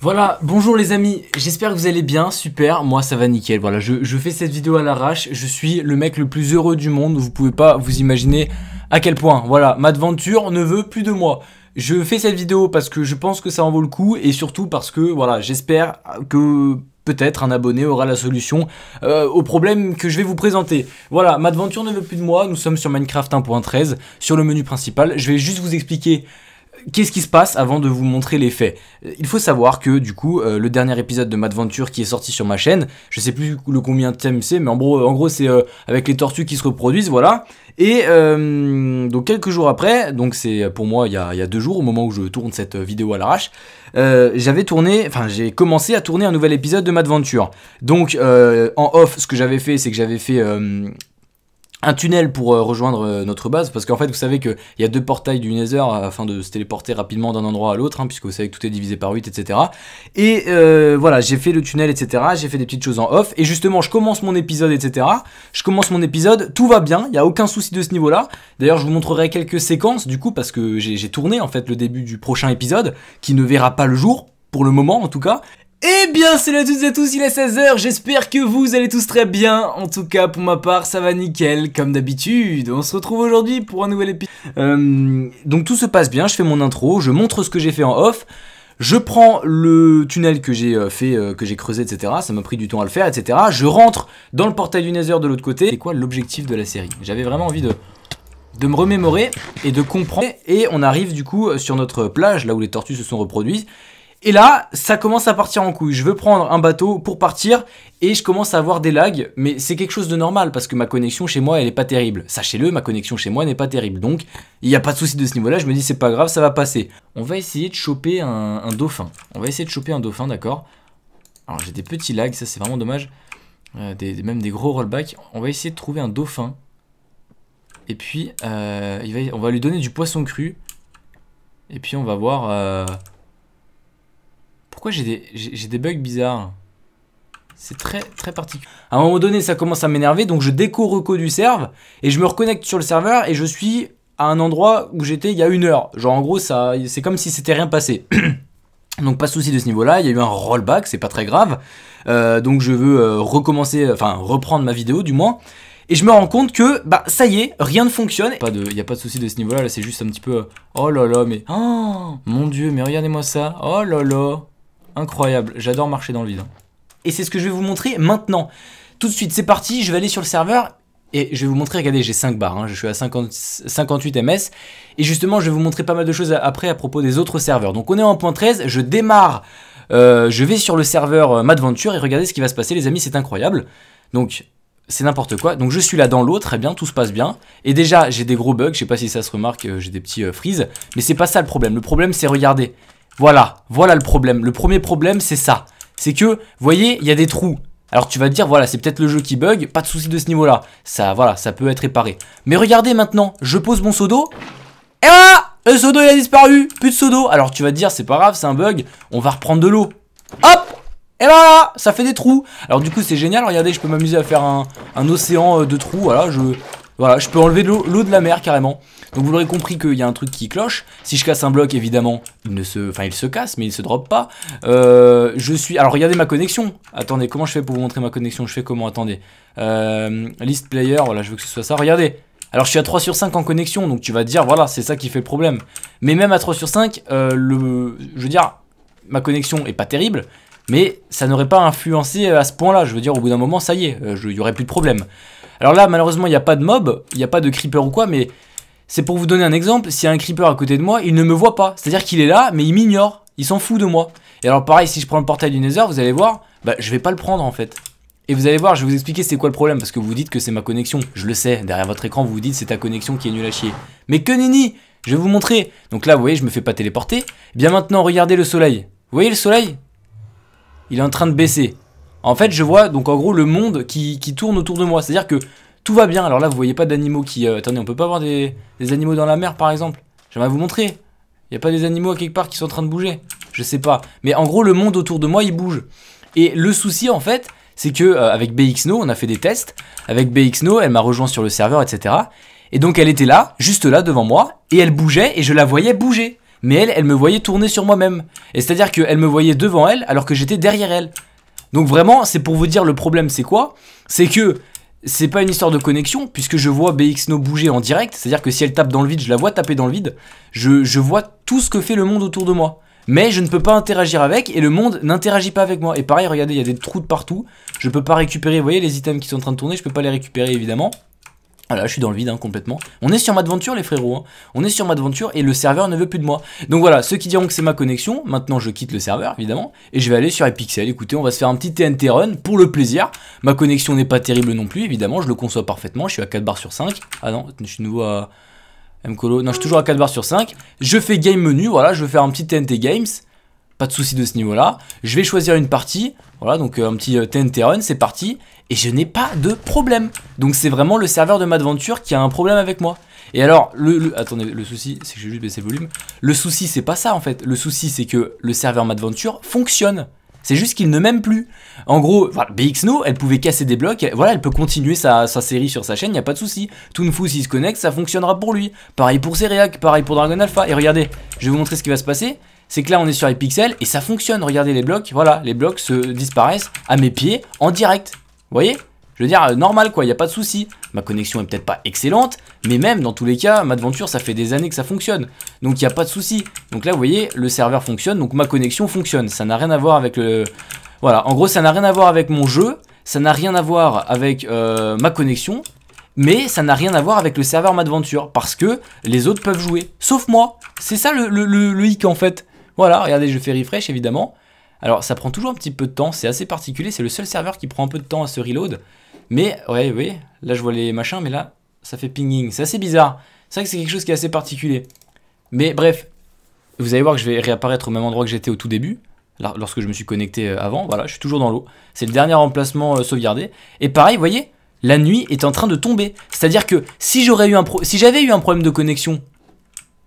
Voilà, bonjour les amis, j'espère que vous allez bien, super, moi ça va nickel, voilà, je, fais cette vidéo à l'arrache, je suis le mec le plus heureux du monde, vous pouvez pas vous imaginer à quel point, voilà, ma ne veut plus de moi. Je fais cette vidéo parce que je pense que ça en vaut le coup, et surtout parce que, voilà, j'espère que peut-être un abonné aura la solution euh, au problème que je vais vous présenter. Voilà, Madventure ne veut plus de moi, nous sommes sur Minecraft 1.13, sur le menu principal, je vais juste vous expliquer Qu'est-ce qui se passe avant de vous montrer les faits Il faut savoir que du coup, euh, le dernier épisode de Madventure qui est sorti sur ma chaîne, je sais plus le combien de thèmes c'est, mais en gros, euh, en gros c'est euh, avec les tortues qui se reproduisent, voilà. Et donc quelques jours après, donc c'est pour moi il y, a, il y, a, deux jours au moment où je tourne cette vidéo à l'arrache, j'avais tourné, enfin j'ai commencé à tourner un nouvel épisode de Madventure. Donc en off, ce que j'avais fait, c'est que j'avais fait un tunnel pour euh, rejoindre euh, notre base, parce qu'en fait vous savez qu'il y a deux portails du Nether euh, afin de se téléporter rapidement d'un endroit à l'autre, hein, puisque vous savez que tout est divisé par 8, etc. Et voilà, j'ai fait le tunnel, etc. J'ai fait des petites choses en off, et justement je commence mon épisode, etc. Je commence mon épisode, tout va bien, il n'y a aucun souci de ce niveau-là. D'ailleurs je vous montrerai quelques séquences du coup, parce que j'ai tourné en fait le début du prochain épisode, qui ne verra pas le jour, pour le moment en tout cas. Eh bien salut à toutes et à tous, il est 16h, j'espère que vous allez tous très bien, en tout cas pour ma part ça va nickel, comme d'habitude, on se retrouve aujourd'hui pour un nouvel épisode. Euh, donc tout se passe bien, je fais mon intro, je montre ce que j'ai fait en off, je prends le tunnel que j'ai euh, fait, euh, que j'ai creusé, etc. Ça m'a pris du temps à le faire, etc. Je rentre dans le portail du Nether de l'autre côté. C'est quoi l'objectif de la série J'avais vraiment envie de, de me remémorer et de comprendre. Et on arrive du coup sur notre plage, là où les tortues se sont reproduites. Et là, ça commence à partir en couille. Je veux prendre un bateau pour partir et je commence à avoir des lags, mais c'est quelque chose de normal parce que ma connexion chez moi, elle n'est pas terrible. Sachez-le, ma connexion chez moi n'est pas terrible. Donc, il n'y a pas de souci de ce niveau-là. Je me dis, c'est pas grave, ça va passer. On va essayer de choper un, dauphin. On va essayer de choper un dauphin, d'accord Alors, j'ai des petits lags, ça c'est vraiment dommage. Euh, des, même des gros rollbacks. On va essayer de trouver un dauphin. Et puis, euh, on va lui donner du poisson cru. Et puis, on va voir. Euh, pourquoi j'ai des, des bugs bizarres c'est très très particulier. À un moment donné, ça commence à m'énerver, donc je déco reco du serve et je me reconnecte sur le serveur et je suis à un endroit où j'étais il y a une heure. Genre en gros, ça, c'est comme si c'était rien passé. donc pas de souci de ce niveau-là. Il y a eu un rollback, c'est pas très grave. Euh, donc je veux euh, recommencer, enfin reprendre ma vidéo du moins. Et je me rends compte que, bah ça y est, rien ne fonctionne. Il n'y a pas de souci de ce niveau-là, c'est juste un petit peu... oh là là, mais... Oh, mon dieu, mais regardez-moi ça. Oh là là. Incroyable, j'adore marcher dans le vide. Et c'est ce que je vais vous montrer maintenant. Tout de suite, c'est parti, je vais aller sur le serveur et je vais vous montrer, regardez, j'ai 5 barres, hein. je suis à 58 ms. Et justement, je vais vous montrer pas mal de choses après à propos des autres serveurs. Donc on est en point 13, je démarre, euh, je vais sur le serveur euh, Madventure et regardez ce qui va se passer les amis, c'est incroyable. Donc c'est n'importe quoi. Donc je suis là dans l'eau, très bien, tout se passe bien. Et déjà, j'ai des gros bugs, je sais pas si ça se remarque, euh, j'ai des petits freeze. Mais c'est pas ça le problème, le problème c'est, regardez, voilà, voilà le problème. Le premier problème, c'est ça. C'est que, vous voyez, il y a des trous. Alors tu vas te dire, voilà, c'est peut-être le jeu qui bug, pas de souci de ce niveau-là. Ça, voilà, ça peut être réparé. Mais regardez maintenant, je pose mon seau Et voilà Le seau il a disparu Plus de Sodo. Alors tu vas te dire, c'est pas grave, c'est un bug, on va reprendre de l'eau. Hop et voilà, ça fait des trous. Alors du coup c'est génial, regardez, je peux m'amuser à faire un, océan euh, de trous. Voilà, je, voilà, je peux enlever l'eau de la mer carrément. Donc vous l'aurez compris qu'il y a un truc qui cloche. Si je casse un bloc, évidemment, il ne se, enfin, il se casse, mais il se drop pas. Euh, je suis, alors regardez ma connexion. Attendez, comment je fais pour vous montrer ma connexion Je fais comment Attendez. Euh, list player, voilà, je veux que ce soit ça. Regardez. Alors je suis à 3 sur 5 en connexion, donc tu vas te dire, voilà, c'est ça qui fait le problème. Mais même à 3 sur 5, euh, le, je veux dire, ma connexion est pas terrible, mais ça n'aurait pas influencé à ce point-là. Je veux dire, au bout d'un moment, ça y est, il n'y aurait plus de problème. Alors là, malheureusement, il n'y a pas de mob, il n'y a pas de creeper ou quoi, mais c'est pour vous donner un exemple, s'il y a un creeper à côté de moi, il ne me voit pas. C'est-à-dire qu'il est là, mais il m'ignore. Il s'en fout de moi. Et alors pareil, si je prends le portail du Nether, vous allez voir, bah je vais pas le prendre en fait. Et vous allez voir, je vais vous expliquer c'est quoi le problème, parce que vous dites que c'est ma connexion. Je le sais, derrière votre écran, vous vous dites c'est ta connexion qui est nulle à chier. Mais que nini Je vais vous montrer. Donc là, vous voyez, je me fais pas téléporter. Eh bien maintenant, regardez le soleil. Vous voyez le soleil Il est en train de baisser. En fait, je vois donc en gros le monde qui tourne autour de moi. C'est-à-dire que tout va bien. Alors là, vous voyez pas d'animaux qui... Euh, attendez, on peut pas voir des, animaux dans la mer, par exemple J'aimerais vous montrer. Il y a pas des animaux à quelque part qui sont en train de bouger Je sais pas. Mais en gros, le monde autour de moi, il bouge. Et le souci, en fait, c'est que euh, avec BXNO, on a fait des tests. Avec BXNO, elle m'a rejoint sur le serveur, etc. Et donc, elle était là, juste là, devant moi, et elle bougeait, et je la voyais bouger. Mais elle, elle me voyait tourner sur moi-même. Et c'est-à-dire qu'elle me voyait devant elle, alors que j'étais derrière elle. Donc vraiment, c'est pour vous dire le problème, c'est quoi C'est que c'est pas une histoire de connexion, puisque je vois BXNO bouger en direct, c'est-à-dire que si elle tape dans le vide, je la vois taper dans le vide, je, je, vois tout ce que fait le monde autour de moi. Mais je ne peux pas interagir avec, et le monde n'interagit pas avec moi. Et pareil, regardez, il y a des trous de partout, je peux pas récupérer, vous voyez les items qui sont en train de tourner, je peux pas les récupérer évidemment. Ah je suis dans le vide hein, complètement. On est sur Madventure les frérots. Hein. On est sur ma Madventure et le serveur ne veut plus de moi. Donc voilà, ceux qui diront que c'est ma connexion, maintenant je quitte le serveur évidemment et je vais aller sur Epixel. Écoutez, on va se faire un petit TNT run pour le plaisir. Ma connexion n'est pas terrible non plus, évidemment, je le conçois parfaitement. Je suis à 4 barres sur 5. Ah non, je suis nouveau à Mcolo. Non, je suis toujours à 4 barres sur 5. Je fais game menu, voilà, je vais faire un petit TNT games. Pas de souci de ce niveau-là. Je vais choisir une partie. Voilà, donc euh, un petit euh, TNT run, c'est parti. Et je n'ai pas de problème. Donc c'est vraiment le serveur de Madventure qui a un problème avec moi. Et alors, le, attendez, le souci, c'est que j'ai juste baissé le volume. Le souci, c'est pas ça en fait. Le souci, c'est que le serveur Madventure fonctionne. C'est juste qu'il ne m'aime plus. En gros, voilà, BXNO, elle pouvait casser des blocs, voilà, elle peut continuer sa, série sur sa chaîne, il n'y a pas de souci. ToonFu, s'il se connecte, ça fonctionnera pour lui. Pareil pour Seriac, pareil pour Dragon Alpha. Et regardez, je vais vous montrer ce qui va se passer c'est que là on est sur les pixels et ça fonctionne. Regardez les blocs, voilà, les blocs se disparaissent à mes pieds en direct. Vous voyez je veux dire, euh, normal quoi, il n'y a pas de souci. Ma connexion est peut-être pas excellente, mais même dans tous les cas, Madventure, ça fait des années que ça fonctionne. Donc il n'y a pas de souci. Donc là, vous voyez, le serveur fonctionne, donc ma connexion fonctionne. Ça n'a rien à voir avec le... Voilà, en gros, ça n'a rien à voir avec mon jeu, ça n'a rien à voir avec euh, ma connexion, mais ça n'a rien à voir avec le serveur Madventure, parce que les autres peuvent jouer, sauf moi. C'est ça le, le, le hic en fait. Voilà, regardez, je fais refresh évidemment. Alors ça prend toujours un petit peu de temps, c'est assez particulier, c'est le seul serveur qui prend un peu de temps à se reload. Mais ouais, oui, là je vois les machins, mais là ça fait pinging, c'est assez bizarre. C'est vrai que c'est quelque chose qui est assez particulier. Mais bref, vous allez voir que je vais réapparaître au même endroit que j'étais au tout début, lorsque je me suis connecté euh, avant, voilà, je suis toujours dans l'eau. C'est le dernier emplacement euh, sauvegardé. Et pareil, vous voyez, la nuit est en train de tomber. C'est-à-dire que si j'avais eu, si eu un problème de connexion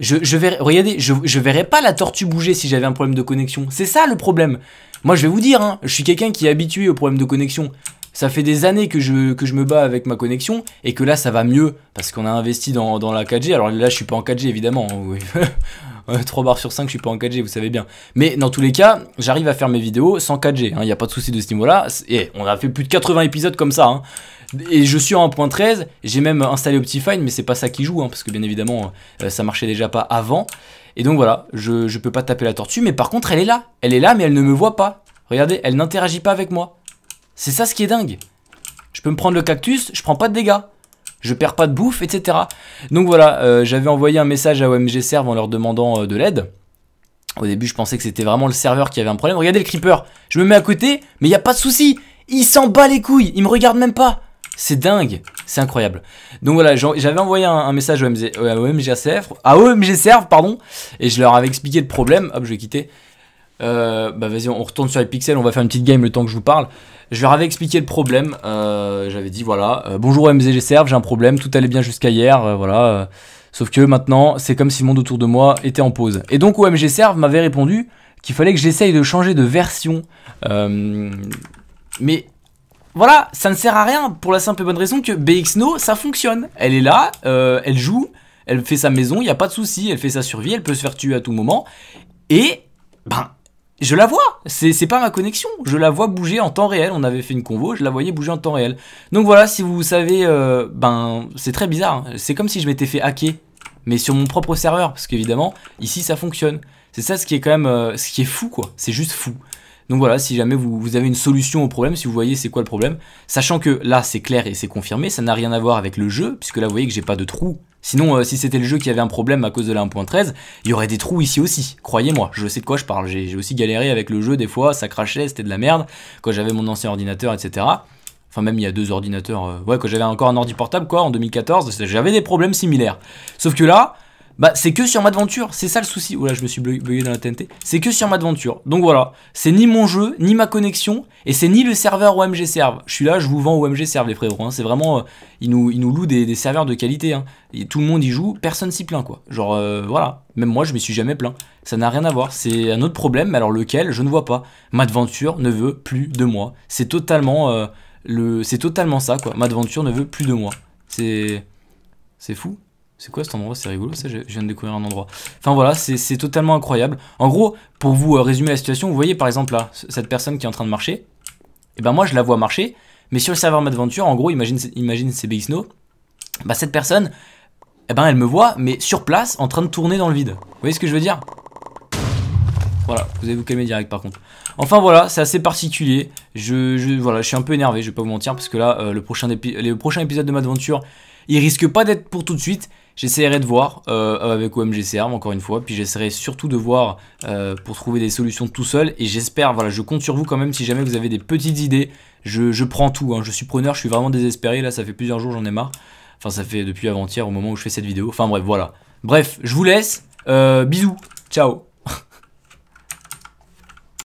je, je verrais, regardez, je, je verrais pas la tortue bouger si j'avais un problème de connexion. C'est ça le problème. Moi, je vais vous dire, hein, je suis quelqu'un qui est habitué aux problèmes de connexion. Ça fait des années que je, que je me bats avec ma connexion et que là ça va mieux parce qu'on a investi dans, la 4G. Alors là je suis pas en 4G évidemment. 3 barres sur 5 je suis pas en 4G, vous savez bien. Mais dans tous les cas, j'arrive à faire mes vidéos sans 4G. Il n'y a pas de souci de ce niveau-là. Et eh, on a fait plus de 80 épisodes comme ça. Hein. Et je suis en 1.13, j'ai même installé Optifine, mais c'est pas ça qui joue, hein, parce que bien évidemment, euh, ça marchait déjà pas avant. Et donc voilà, je, je peux pas taper la tortue, mais par contre, elle est là. Elle est là, mais elle ne me voit pas. Regardez, elle n'interagit pas avec moi. C'est ça ce qui est dingue. Je peux me prendre le cactus, je prends pas de dégâts. Je perds pas de bouffe, etc. Donc voilà, euh, j'avais envoyé un message à OMG Serve en leur demandant euh, de l'aide. Au début, je pensais que c'était vraiment le serveur qui avait un problème. Regardez le creeper. Je me mets à côté, mais il n'y a pas de souci. Il s'en bat les couilles. Il me regarde même pas. C'est dingue, c'est incroyable. Donc voilà, j'avais envoyé un, message à OMG, euh, OMG pardon, et je leur avais expliqué le problème. Hop, je vais quitter. Euh, bah vas-y, on retourne sur les pixels, on va faire une petite game le temps que je vous parle. Je leur avais expliqué le problème. Euh, j'avais dit voilà, euh, bonjour MZG Serve, j'ai un problème, tout allait bien jusqu'à hier, voilà. Sauf que maintenant, c'est comme si le monde autour de moi était en pause. Et donc OMG Serve m'avait répondu qu'il fallait que j'essaye de changer de version. mais voilà, ça ne sert à rien pour la simple et bonne raison que BXNO, ça fonctionne. Elle est là, elle joue, elle fait sa maison, il n'y a pas de souci, elle fait sa survie, elle peut se faire tuer à tout moment. Et ben, je la vois, c'est pas ma connexion, je la vois bouger en temps réel, on avait fait une convo, je la voyais bouger en temps réel. Donc voilà, si vous savez, euh, ben c'est très bizarre, c'est comme si je m'étais fait hacker, mais sur mon propre serveur, parce qu'évidemment, ici ça fonctionne. C'est ça ce qui est quand même, euh, ce qui est fou quoi, c'est juste fou. Donc voilà, si jamais vous, vous, avez une solution au problème, si vous voyez c'est quoi le problème, sachant que là c'est clair et c'est confirmé, ça n'a rien à voir avec le jeu, puisque là vous voyez que j'ai pas de trou Sinon, euh, si c'était le jeu qui avait un problème à cause de la 1.13, il y aurait des trous ici aussi, croyez-moi, je sais de quoi je parle, j'ai aussi galéré avec le jeu des fois, ça crachait, c'était de la merde, quand j'avais mon ancien ordinateur, etc. Enfin, même il y a deux ordinateurs, euh, ouais, quand j'avais encore un ordi portable, quoi, en 2014, j'avais des problèmes similaires. Sauf que là, bah c'est que sur Madventure, c'est ça le souci. là, je me suis bugué dans la TNT. C'est que sur Madventure. Donc voilà, c'est ni mon jeu, ni ma connexion, et c'est ni le serveur OMG Serve. Je suis là, je vous vends OMG Serve les frérots. Hein. C'est vraiment, euh, ils, nous, ils nous louent des, serveurs de qualité. Hein. Et tout le monde y joue, personne s'y plaint quoi. Genre euh, voilà, même moi je m'y suis jamais plaint. Ça n'a rien à voir, c'est un autre problème, mais alors lequel, je ne vois pas. Madventure ne veut plus de moi. C'est totalement, euh, le, c'est totalement ça quoi. Madventure ne veut plus de moi. C'est, c'est fou. C'est quoi cet endroit C'est rigolo, ça, je viens de découvrir un endroit. Enfin voilà, c'est totalement incroyable. En gros, pour vous euh, résumer la situation, vous voyez par exemple là, cette personne qui est en train de marcher. Et eh ben moi, je la vois marcher, mais sur le serveur Madventure, en gros, imagine, imagine Big Snow. bah cette personne, eh ben elle me voit, mais sur place, en train de tourner dans le vide. Vous voyez ce que je veux dire voilà, vous allez vous calmer direct par contre. Enfin voilà, c'est assez particulier. Je, voilà, je suis un peu énervé, je vais pas vous mentir, parce que là, euh, le, prochain le prochain épisode de Madventure, il risque pas d'être pour tout de suite. J'essaierai de voir euh, avec avec OMGCR encore une fois, puis j'essaierai surtout de voir euh, pour trouver des solutions tout seul. Et j'espère, voilà, je compte sur vous quand même si jamais vous avez des petites idées. Je, prends tout, hein. je suis preneur, je suis vraiment désespéré. Là, ça fait plusieurs jours, j'en ai marre. Enfin, ça fait depuis avant-hier au moment où je fais cette vidéo. Enfin bref, voilà. Bref, je vous laisse. Euh, bisous. Ciao.